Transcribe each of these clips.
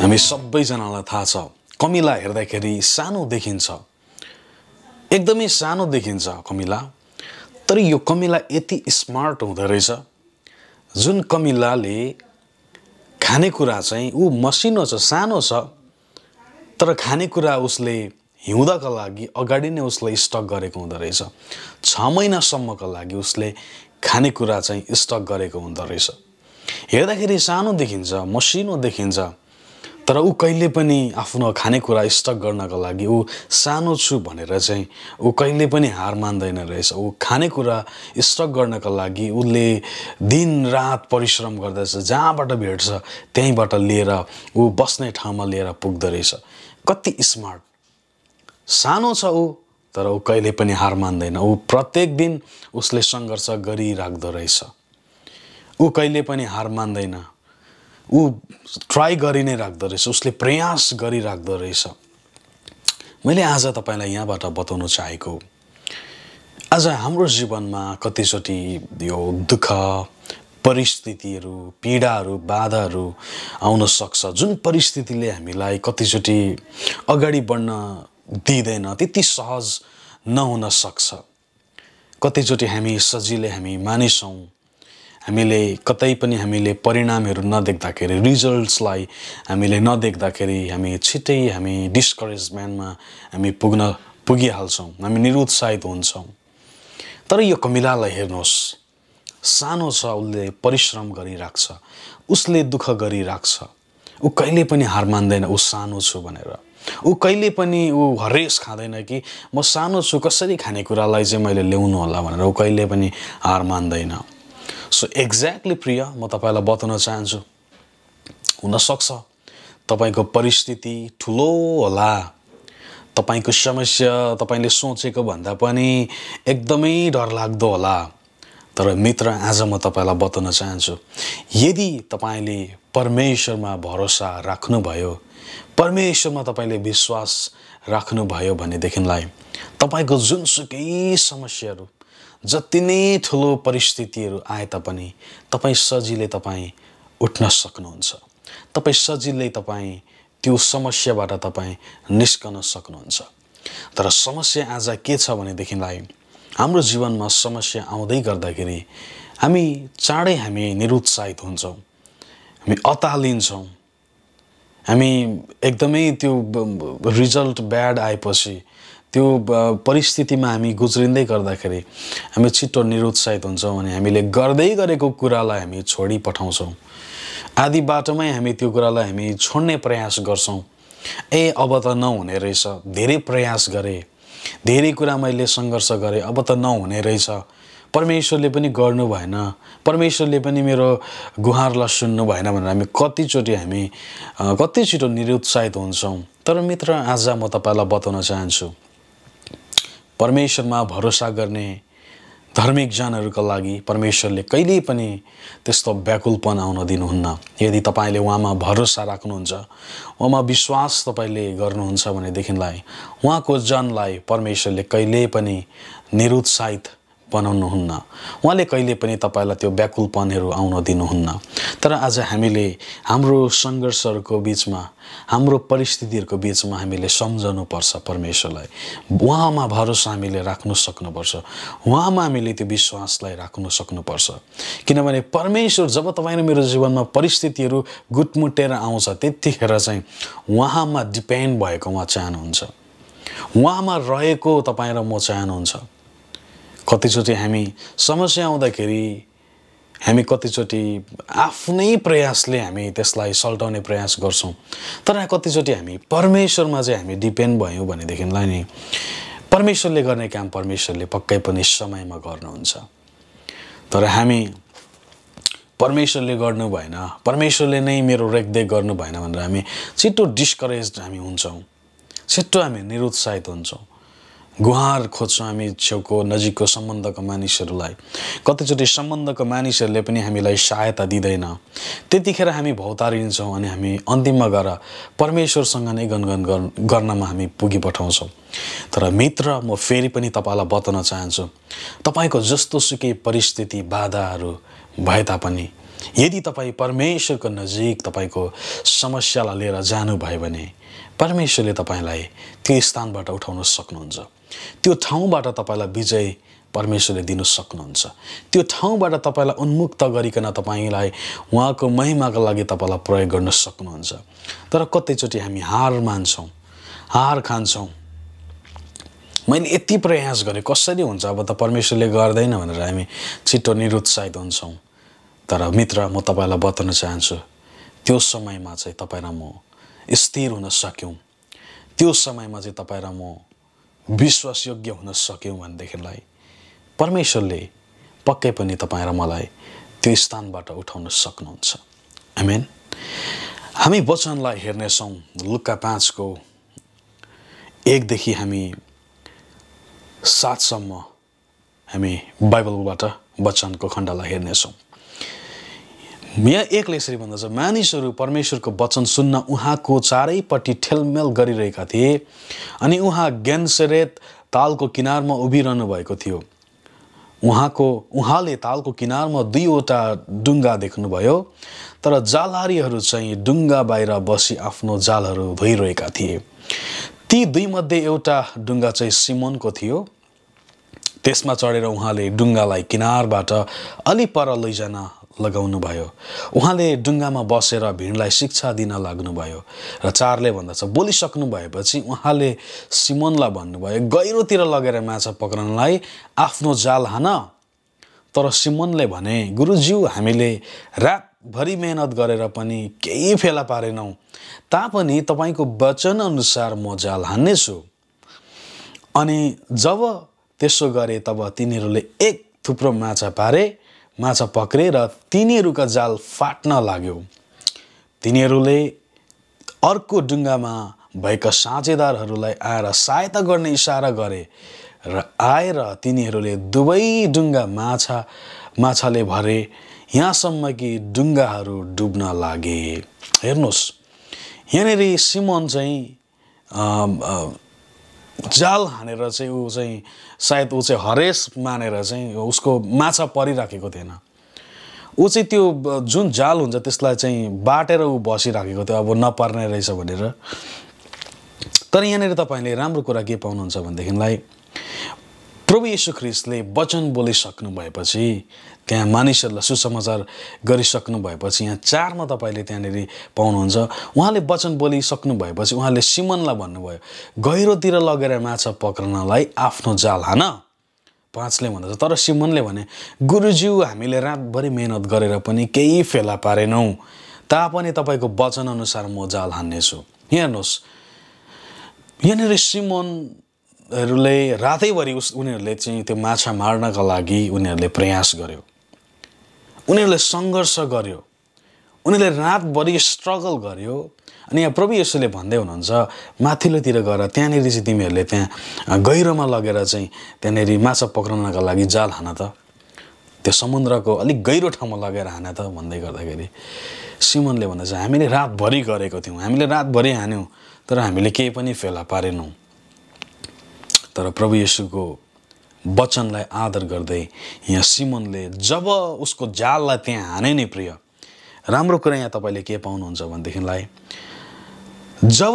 हामी सबैजनालाई थाहा छ कमिला हेर्दाखेरि सानो देखिन्छ एकदमै सानो देखिन्छ कमिला तर यो कमिला यति स्मार्ट हुँदो रहेछ जुन कमिलाले खानेकुरा चाहिँ ऊ मसिनो छ सानो छ तर खानेकुरा उसले हिउँदका लागि अगाडि नै उसले स्टक गरेको हुँदो रहेछ छ महिनासम्मका लागि उसले खानेकुरा चाहिँ स्टक गरेको हुँदो रहेछ हेर्दाखेरि सानो देखिन्छ मसिनो देखिन्छ तर ऊ कहिले पनि आफ्नो खानेकुरा स्टक गर्नको लागि ऊ सानो छु भनेर चाहिँ ऊ कहिले पनि हार मान्दैन रहेछ ऊ खानेकुरा स्टक गर्नको लागि उसले दिन रात परिश्रम गर्दछ जहाँबाट भेट्छ त्यहीँबाट लिएर ऊ बस्ने ठाउँमा लिएर पुग्दो रहेछ कति स्मार्ट सानो छ ऊ तर ऊ कहिले पनि हार मान्दैन ऊ प्रत्येक दिन उसले सङ्घर्ष गरिराख्दो रहेछ ऊ कहिले पनि हार मान्दैन ऊ ट्राई गरि नै राख्दो रहेछ उसले प्रयास गरिराख्दो रहेछ मैले आज तपाईँलाई यहाँबाट बताउन चाहेको आज हाम्रो जीवनमा कतिचोटि यो दुःख परिस्थितिहरू पीडाहरू बाधाहरू आउन सक्छ जुन परिस्थितिले हामीलाई कतिचोटि अगाडि बढ्न दिँदैन त्यति सहज नहुन सक्छ कतिचोटि हामी सजिलै हामी मानिसौँ हामीले कतै पनि हामीले परिणामहरू नदेख्दाखेरि रिजल्ट्सलाई हामीले नदेख्दाखेरि हामी छिट्टै हामी डिस्करेजमेन्टमा हामी पुग्न पुगिहाल्छौँ हामी निरुत्साहित हुन्छौँ तर यो कमिलालाई हेर्नुहोस् सानो छ उसले परिश्रम गरिराख्छ उसले दुःख गरिराख्छ ऊ कहिले पनि हार मान्दैन ऊ सानो छु भनेर ऊ कहिले पनि ऊ हरेस खाँदैन कि म सानो छु कसरी खानेकुरालाई चाहिँ मैले ल्याउनु होला भनेर ऊ कहिले पनि हार मान्दैन सो एक्ज्याक्टली प्रिय म तपाईँलाई बताउन चाहन्छु हुनसक्छ तपाईँको परिस्थिति ठुलो होला तपाईँको समस्या तपाईँले सोचेको भन्दा पनि एकदमै डरलाग्दो होला तर मित्र आज म तपाईँलाई बताउन चाहन्छु यदि तपाईँले परमेश्वरमा भरोसा राख्नुभयो परमेश्वरमा तपाईँले विश्वास राख्नुभयो भनेदेखिलाई तपाईँको जुनसुकै समस्याहरू जति नै ठुलो परिस्थितिहरू आए तापनि तपाईँ सजिलै तपाईँ उठ्न सक्नुहुन्छ तपाईँ सजिलै तपाईँ त्यो समस्याबाट तपाईँ निस्कन सक्नुहुन्छ तर समस्या आज के छ भनेदेखिलाई हाम्रो जीवनमा समस्या आउँदै गर्दाखेरि हामी चाँडै हामी निरुत्साहित हुन्छौँ हामी अतालिन्छौँ हामी एकदमै त्यो रिजल्ट ब्याड आएपछि त्यो परिस्थितिमा हामी गुज्रिँदै गर्दाखेरि हामी छिटो निरुत्साहित हुन्छौँ अनि हामीले गर्दै गरेको कुरालाई हामी छोडी पठाउँछौँ आदि बाटोमै हामी त्यो कुरालाई हामी छोड्ने प्रयास गर्छौँ ए अब त नहुने रहेछ धेरै प्रयास गरेँ धेरै कुरा मैले सङ्घर्ष गरेँ अब त नहुने रहेछ परमेश्वरले पनि गर्नु भएन परमेश्वरले पनि मेरो गुहारलाई सुन्नु भएन भनेर हामी कतिचोटि हामी कति छिटो निरुत्साहित हुन्छौँ तर मित्र आज म तपाईँलाई बताउन चाहन्छु परमेश्वरमा भरोसा गर्ने धार्मिक जनहरूका लागि परमेश्वरले कहिल्यै पनि त्यस्तो व्याकुलपन आउन दिनुहुन्न यदि तपाईँले उहाँमा भरोसा राख्नुहुन्छ उहाँमा विश्वास तपाईँले गर्नुहुन्छ भनेदेखिलाई उहाँको जनलाई परमेश्वरले कहिल्यै पनि निरुत्साहित बनाउनुहुन्न उहाँले कहिले पनि तपाईँलाई त्यो व्याकुलपनहरू आउन दिनुहुन्न तर आज हामीले हाम्रो सङ्घर्षहरूको बिचमा हाम्रो परिस्थितिहरूको बिचमा हामीले सम्झनुपर्छ परमेश्वरलाई उहाँमा भरोसा हामीले राख्नु सक्नुपर्छ उहाँमा हामीले त्यो विश्वासलाई राख्नु सक्नुपर्छ किनभने परमेश्वर जब तपाईँ मेरो जीवनमा परिस्थितिहरू गुटमुटेर आउँछ त्यतिखेर चाहिँ उहाँमा डिपेन्ड भएको उहाँ चाहनुहुन्छ उहाँमा रहेको तपाईँ र म चाहनुहुन्छ कतिचोटि हामी समस्या आउँदाखेरि हामी कतिचोटि आफ्नै प्रयासले हामी त्यसलाई सल्टाउने प्रयास गर्छौँ तर कतिचोटि हामी परमेश्वरमा चाहिँ हामी डिपेन्ड भयौँ भनेदेखिलाई नि परमेश्वरले गर्ने काम परमेश्वरले पक्कै पनि समयमा गर्नुहुन्छ तर हामी परमेश्वरले गर्नु भएन परमेश्वरले नै मेरो रेखदेख गर्नु भएन भनेर हामी छिटो डिस्करेज हामी हुन्छौँ छिट्टो हामी निरुत्साहित हुन्छौँ गुहार खोज्छौँ हामी छेउको नजिकको सम्बन्धको मानिसहरूलाई कतिचोटि सम्बन्धको मानिसहरूले पनि हामीलाई सहायता दिँदैन त्यतिखेर हामी भौतारिन्छौँ अनि हामी अन्तिममा गएर परमेश्वरसँग नै गनगन गर्नमा हामी पुगी पठाउँछौँ तर मित्र म फेरि पनि तपाईँलाई बताउन चाहन्छु तपाईँको जस्तो सुकै परिस्थिति बाधाहरू भए तापनि यदि तपाईँ परमेश्वरको नजिक तपाईँको समस्यालाई लिएर जानुभयो भने परमेश्वरले तपाईँलाई त्यो स्थानबाट उठाउन सक्नुहुन्छ त्यो ठाउँबाट तपाईँलाई विजय परमेश्वरले दिनु सक्नुहुन्छ त्यो ठाउँबाट तपाईँलाई उन्मुक्त गरिकन तपाईँलाई उहाँको महिमाको लागि तपाईँलाई प्रयोग गर्न सक्नुहुन्छ तर कतैचोटि हामी हार मान्छौँ हार खान्छौँ मैले यति प्रयास गरेँ कसरी हुन्छ अब त परमेश्वरले गर्दैन भनेर हामी छिटो निरुत्साहित हुन्छौँ तर मित्र म तपाईँलाई बताउन चाहन्छु त्यो समयमा चाहिँ तपाईँ र म स्थिर हुन सक्यौँ त्यो समयमा चाहिँ तपाईँ र म विश्वासयोग्य हुन सक्यौँ भनेदेखिलाई परमेश्वरले पक्कै पनि तपाईँ र मलाई त्यो स्थानबाट उठाउन सक्नुहुन्छ आइमिन हामी वचनलाई हेर्नेछौँ लुक्का पाँचको एकदेखि हामी सातसम्म हामी बाइबलबाट वचनको खण्डलाई हेर्नेछौँ यहाँ एकले यसरी भन्दछ मानिसहरू परमेश्वरको वचन सुन्न उहाँको चारैपट्टि ठेलमेल गरिरहेका थिए अनि उहाँ ग्यान्सेरेत तालको किनारमा उभिरहनु भएको थियो उहाँको उहाँले तालको किनारमा दुईवटा डुङ्गा देख्नुभयो तर जालहारीहरू चाहिँ डुङ्गा बाहिर बसी आफ्नो जालहरू भइरहेका थिए ती दुईमध्ये एउटा डुङ्गा चाहिँ सिमोनको थियो त्यसमा चढेर उहाँले डुङ्गालाई किनारबाट अलि पर लैजान लगाउनुभयो उहाँले डुङ्गामा बसेर भिडलाई शिक्षा दिन लाग्नुभयो र चारले भन्दा बोलिसक्नु भएपछि उहाँले सिमनलाई भन्नुभयो गहिरोतिर लगेर माछा पक्रनलाई आफ्नो जाल हान तर सिमनले भने गुरुज्यू हामीले रातभरि मेहनत गरेर पनि केही फेला पारेनौँ तापनि तपाईँको वचनअनुसार म जाल हान्नेछु अनि जब त्यसो गरे तब तिनीहरूले एक थुप्रो माछा पारे माछा पक्रे र तिनीहरूका जाल फाट्न लाग्यो तिनीहरूले अर्को डुङ्गामा भएका साँचेदारहरूलाई आएर सहायता गर्ने इसारा गरे र आएर तिनीहरूले दुवै डुङ्गा माछा माछाले भरे यहाँसम्म कि डुङ्गाहरू डुब्न लागे हेर्नुहोस् यहाँनिर सिमन चाहिँ जाल हानेर चाहिँ ऊ चाहिँ सायद ऊ चाहिँ हरेस मानेर चाहिँ उसको माछा परिराखेको थिएन ऊ चाहिँ त्यो जुन जाल हुन्छ त्यसलाई चाहिँ बाटेर ऊ बसिराखेको थियो अब नपर्ने रहेछ भनेर तर यहाँनिर तपाईँले राम्रो कुरा के पाउनुहुन्छ भनेदेखिलाई प्रभु यीशु ख्रिस्टले वचन बोलिसक्नु भएपछि त्यहाँ मानिसहरूलाई सुसमाचार गरिसक्नु भएपछि यहाँ चारमा तपाईँले त्यहाँनिर पाउनुहुन्छ उहाँले वचन बोलिसक्नु भएपछि उहाँले सिमनलाई भन्नुभयो गहिरोतिर लगेर माछा पक्रनलाई आफ्नो जाल हान पाँचले भन्दा तर सिमनले भने गुरुज्यू हामीले रातभरि मेहनत गरेर पनि केही फेला पारेनौँ तापनि तपाईँको वचनअनुसार म जाल हान्नेछु हेर्नुहोस् यहाँनिर सिमन हरूले रातैभरि उस उनीहरूले चाहिँ त्यो माछा मार्नका लागि उनीहरूले प्रयास गर्यो उनीहरूले सङ्घर्ष गर्यो उनीहरूले रातभरि स्ट्रगल गर्यो अनि यहाँ प्रभु यसोले भन्दै हुनुहुन्छ माथिल्लोतिर गएर त्यहाँनिर चाहिँ तिमीहरूले त्यहाँ गहिरोमा लगेर चाहिँ त्यहाँनिर माछा पक्राउनका लागि जाल हान त त्यो समुद्रको अलिक गहिरो ठाउँमा लगेर हान त भन्दै गर्दाखेरि सिमनले भन्दा चाहिँ हामीले रातभरि गरेको थियौँ हामीले रातभरि हान्यौँ तर हामीले केही पनि फेला पारेनौँ तर प्रभु येसुको वचनलाई आदर गर्दै यहाँ सिमनले जब उसको जाललाई त्यहाँ हाने नै प्रिय राम्रो कुरा यहाँ तपाईँले के पाउनुहुन्छ भनेदेखिलाई जब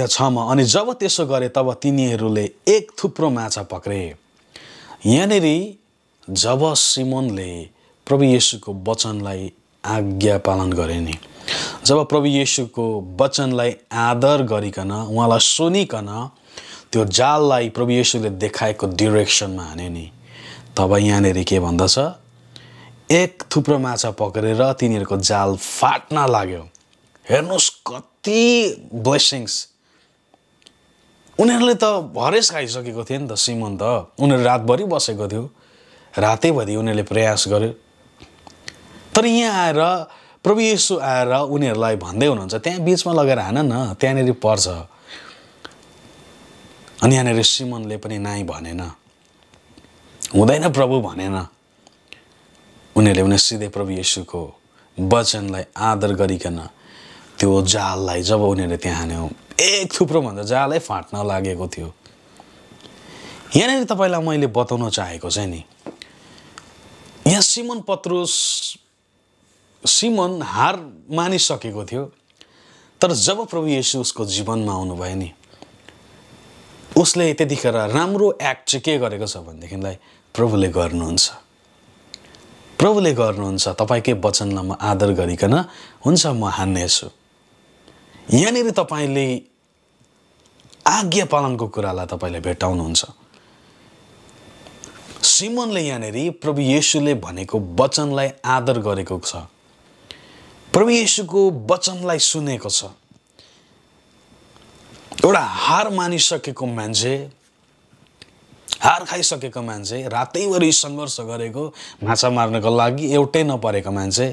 यहाँ छमा अनि जब त्यसो गरे तब तिनीहरूले एक थुप्रो माछा पक्रे यहाँनिर जब सिमनले प्रभु येसुको वचनलाई आज्ञा पालन गरे नि जब प्रभु येसुको वचनलाई आदर गरिकन उहाँलाई सुनिकन त्यो जाललाई प्रभु यशुले देखाएको डिरेक्सनमा हाने नि तब यहाँनिर के भन्दछ एक थुप्रो माछा पक्रेर तिनीहरूको जाल फाट्न लाग्यो हेर्नुहोस् कति ब्लेसिङ्स उनीहरूले त हरेस खाइसकेको थियो नि त सिमन त उनीहरू रातभरि बसेको थियो रातैभरि उनीहरूले प्रयास गर्यो तर यहाँ आएर प्रभु यसो आएर उनीहरूलाई भन्दै हुनुहुन्छ त्यहाँ बिचमा लगेर हान न त्यहाँनिर पर्छ अनि यहाँनिर सिमनले पनि नाइ भनेन हुँदैन प्रभु भनेन उनीहरूले भने सिधै प्रभु येशुको वचनलाई आदर गरिकन त्यो जाललाई जब उनीहरूले त्यहाँ हान्यो एक थुप्रोभन्दा जालै फाट्न लागेको थियो यहाँनिर तपाईँलाई मैले बताउन चाहेको चाहिँ नि यहाँ सिमन पत्रुस सिमन हार मानिसकेको थियो तर जब प्रभु यसु उसको जीवनमा आउनुभयो नि उसले त्यतिखेर राम्रो एक्ट चाहिँ के गरेको छ भनेदेखिलाई प्रभुले गर्नुहुन्छ प्रभुले गर्नुहुन्छ तपाईँकै वचनलाई म आदर गरिकन हुन्छ म हान्नेछु यहाँनिर तपाईँले आज्ञा पालनको कुरालाई तपाईँले भेटाउनुहुन्छ सिमनले यहाँनिर प्रभु येसुले भनेको वचनलाई आदर गरेको छ प्रभु येसुको वचनलाई सुनेको छ एउटा हार मानिसकेको मान्छे हार खाइसकेको मान्छे रातैभरि सङ्घर्ष गरेको माछा मार्नको लागि एउटै नपरेको मान्छे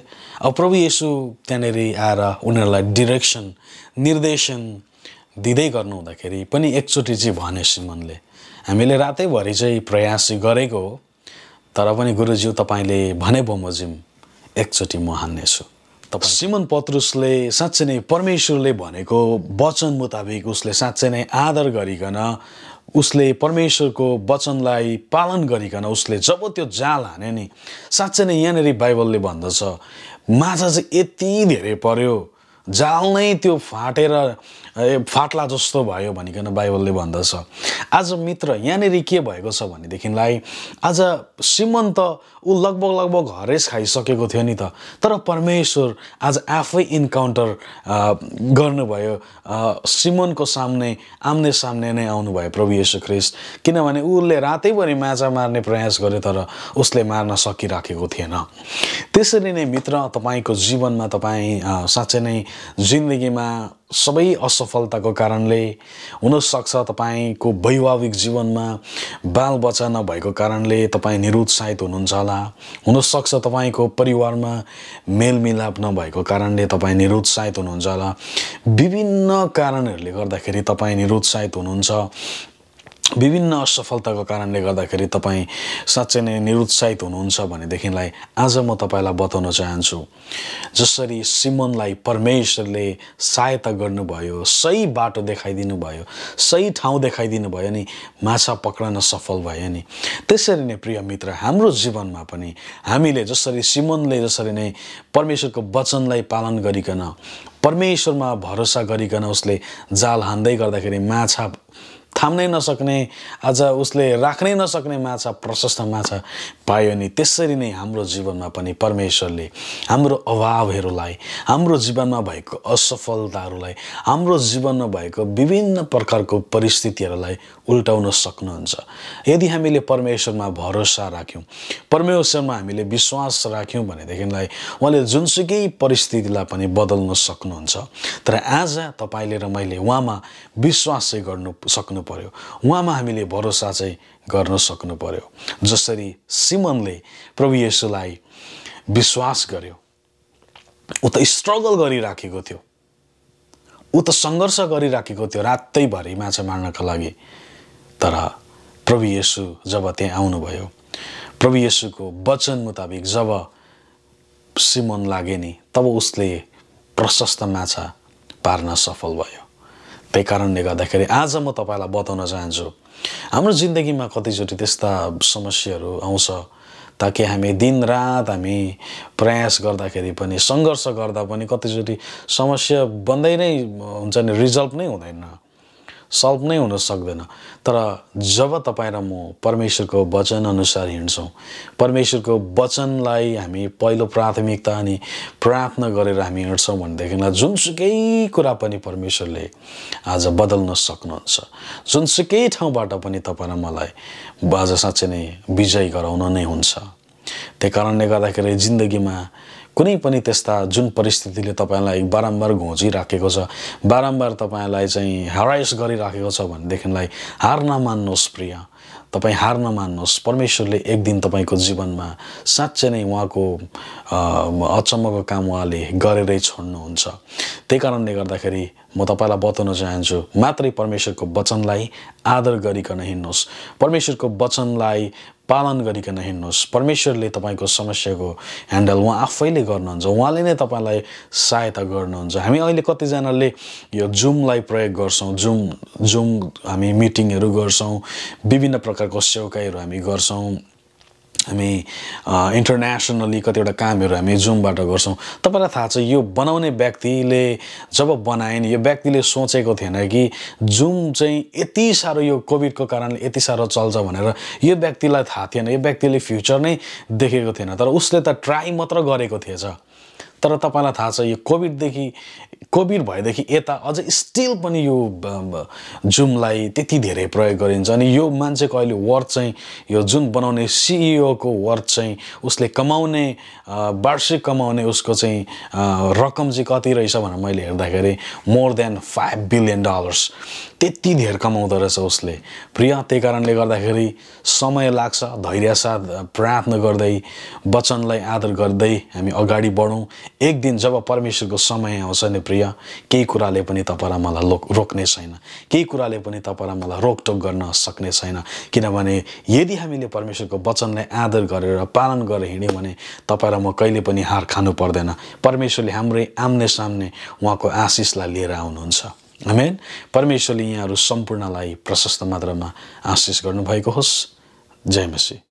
अब प्रभु यसो त्यहाँनिर आएर उनीहरूलाई डिरेक्सन निर्देशन दिँदै गर्नु हुँदाखेरि पनि एकचोटि चाहिँ भने सिमनले हामीले रातैभरि चाहिँ प्रयास गरेको हो तर पनि गुरुज्यू तपाईँले भने बमोजिम एकचोटि म हान्नेछु सिमन पत्रुसले साँच्चै नै परमेश्वरले भनेको वचन मुताबिक उसले साँच्चै नै आदर गरिकन उसले परमेश्वरको वचनलाई पालन गरिकन उसले जब त्यो जाल हाने नि साँच्चै नै यहाँनिर बाइबलले भन्दछ माछा चाहिँ यति धेरै पर्यो जाल नै त्यो फाटेर फाट्ला जस्तो भयो भनिकन बाइबलले भन्दछ आज मित्र यहाँनिर के भएको छ भनेदेखिलाई आज त ऊ लगभग लगभग हरेस खाइसकेको थियो नि त तर परमेश्वर आज आफै इन्काउन्टर गर्नुभयो सिमनको सामने आम्ने सामने नै आउनुभयो प्रभु यशु ख्रिस किनभने उसले रातैभरि माछा मार्ने प्रयास गर्यो तर उसले मार्न सकिराखेको थिएन त्यसरी नै मित्र तपाईँको जीवनमा तपाईँ साँच्चै नै जिन्दगीमा सबै असफलताको कारणले हुनसक्छ तपाईँको वैवाहिक जीवनमा बालबच्चा नभएको कारणले तपाईँ निरुत्साहित हुनुहुन्छ होला हुनसक्छ तपाईँको परिवारमा मेलमिलाप नभएको कारणले तपाईँ निरुत्साहित हुनुहुन्छ होला विभिन्न कारणहरूले गर्दाखेरि तपाईँ निरुत्साहित हुनुहुन्छ विभिन्न असफलताको कारणले गर्दाखेरि तपाईँ साँच्चै नै निरुत्साहित हुनुहुन्छ भनेदेखिलाई आज म तपाईँलाई बताउन चाहन्छु जसरी सिमनलाई परमेश्वरले सहायता गर्नुभयो सही बाटो देखाइदिनु भयो सही ठाउँ देखाइदिनु भयो नि माछा पक्रन सफल भयो नि त्यसरी नै प्रिय मित्र हाम्रो जीवनमा पनि हामीले जसरी सिमनले जसरी नै परमेश्वरको वचनलाई पालन गरिकन परमेश्वरमा भरोसा गरिकन उसले जाल हान्दै गर्दाखेरि माछा थाम्नै नसक्ने आज उसले राख्नै नसक्ने माछा प्रशस्त माछा पायो नि त्यसरी नै हाम्रो जीवनमा पनि परमेश्वरले हाम्रो अभावहरूलाई हाम्रो जीवनमा भएको असफलताहरूलाई हाम्रो जीवनमा भएको विभिन्न प्रकारको परिस्थितिहरूलाई उल्टाउन सक्नुहुन्छ यदि हामीले परमेश्वरमा भरोसा राख्यौँ परमेश्वरमा हामीले विश्वास राख्यौँ भनेदेखिलाई उहाँले जुनसुकै परिस्थितिलाई पनि बदल्न सक्नुहुन्छ तर आज तपाईँले र मैले उहाँमा विश्वासै चाहिँ गर्नु सक्नु सक्नु पर्यो उहाँमा हामीले भरोसा चाहिँ गर्न सक्नु पर्यो जसरी सिमनले प्रभु येसुलाई विश्वास गर्यो ऊ त स्ट्रगल गरिराखेको थियो ऊ त सङ्घर्ष गरिराखेको थियो रातैभरि माछा मार्नका लागि तर प्रभु येसु जब त्यहाँ आउनुभयो प्रभु येसुको वचन मुताबिक जब सिमन लागे नि तब उसले प्रशस्त माछा पार्न सफल भयो त्यही कारणले गर्दाखेरि आज म तपाईँलाई बताउन चाहन्छु हाम्रो जिन्दगीमा कतिचोटि त्यस्ता समस्याहरू आउँछ ताकि हामी दिन रात हामी प्रयास गर्दाखेरि पनि सङ्घर्ष गर्दा पनि कतिचोटि समस्या बन्दै नै हुन्छ नि रिजल्भ नै हुँदैन सल्भ नै हुन सक्दैन तर जब तपाईँ र म परमेश्वरको वचन अनुसार हिँड्छौँ परमेश्वरको वचनलाई हामी पहिलो प्राथमिकता अनि प्रार्थना गरेर हामी हिँड्छौँ भनेदेखिलाई जुनसुकै कुरा पनि परमेश्वरले आज बदल्न सक्नुहुन्छ जुनसुकै ठाउँबाट पनि तपाईँ र मलाई आज साँच्चै नै विजय गराउन नै हुन्छ त्यही कारणले गर्दाखेरि जिन्दगीमा कुनै पनि त्यस्ता जुन परिस्थितिले तपाईँलाई बारम्बार घोजिराखेको छ बारम्बार तपाईँलाई चाहिँ हराइस गरिराखेको छ भनेदेखिलाई हार नमान्नुहोस् प्रिय तपाईँ हार नमान्नुहोस् परमेश्वरले एक दिन तपाईँको जीवनमा साँच्चै नै उहाँको अचम्मको काम उहाँले गरेरै छोड्नुहुन्छ त्यही कारणले गर्दाखेरि म तपाईँलाई बताउन चाहन्छु मात्रै परमेश्वरको वचनलाई आदर गरिकन हिँड्नुहोस् परमेश्वरको वचनलाई पालन गरिकन हिँड्नुहोस् परमेश्वरले तपाईँको समस्याको ह्यान्डल उहाँ आफैले गर्नुहुन्छ उहाँले नै तपाईँलाई सहायता गर्नुहुन्छ हामी अहिले कतिजनाले यो जुमलाई प्रयोग गर्छौँ जुम जुम हामी मिटिङहरू गर्छौँ विभिन्न प्रकारको सेवकाइहरू हामी गर्छौँ हामी इन्टरनेसनली कतिवटा कामहरू हामी जुमबाट गर्छौँ तपाईँलाई थाहा छ यो बनाउने व्यक्तिले जब बनाएन यो व्यक्तिले सोचेको थिएन कि जुम चाहिँ यति साह्रो यो कोभिडको कारणले यति साह्रो चल्छ भनेर यो व्यक्तिलाई थाहा थिएन यो व्यक्तिले फ्युचर नै देखेको थिएन तर उसले त ट्राई मात्र गरेको थिएछ तर तपाईँलाई थाहा छ यो कोभिडदेखि कोभिड भएदेखि यता अझ स्टिल पनि यो जुमलाई त्यति धेरै प्रयोग गरिन्छ अनि यो मान्छेको अहिले वर्थ चाहिँ यो जुन बनाउने सिइओको वर्थ चाहिँ उसले कमाउने वार्षिक कमाउने उसको चाहिँ रकम चाहिँ कति रहेछ भनेर मैले हेर्दाखेरि more than five billion dollars त्यति धेर कमाउँदो रहेछ उसले प्रिय त्यही कारणले गर्दाखेरि समय लाग्छ धैर्यसाथ प्रार्थना गर्दै वचनलाई आदर गर्दै हामी अगाडि बढौँ एक दिन जब परमेश्वरको समय आउँछ नि प्रिय केही कुराले पनि तपाईँलाई मलाई लोक रोक्ने छैन केही कुराले पनि तपाईँलाई मलाई रोकटोक गर्न सक्ने छैन किनभने यदि हामीले परमेश्वरको वचनलाई आदर गरेर पालन गरेर हिँड्यौँ भने तपाईँ म कहिले पनि हार खानु पर्दैन परमेश्वरले हाम्रै आम्ने सामने उहाँको आशिषलाई लिएर आउनुहुन्छ हामी परमेश्वरले यहाँहरू सम्पूर्णलाई प्रशस्त मात्रामा आशिष गर्नुभएको होस् जय मसी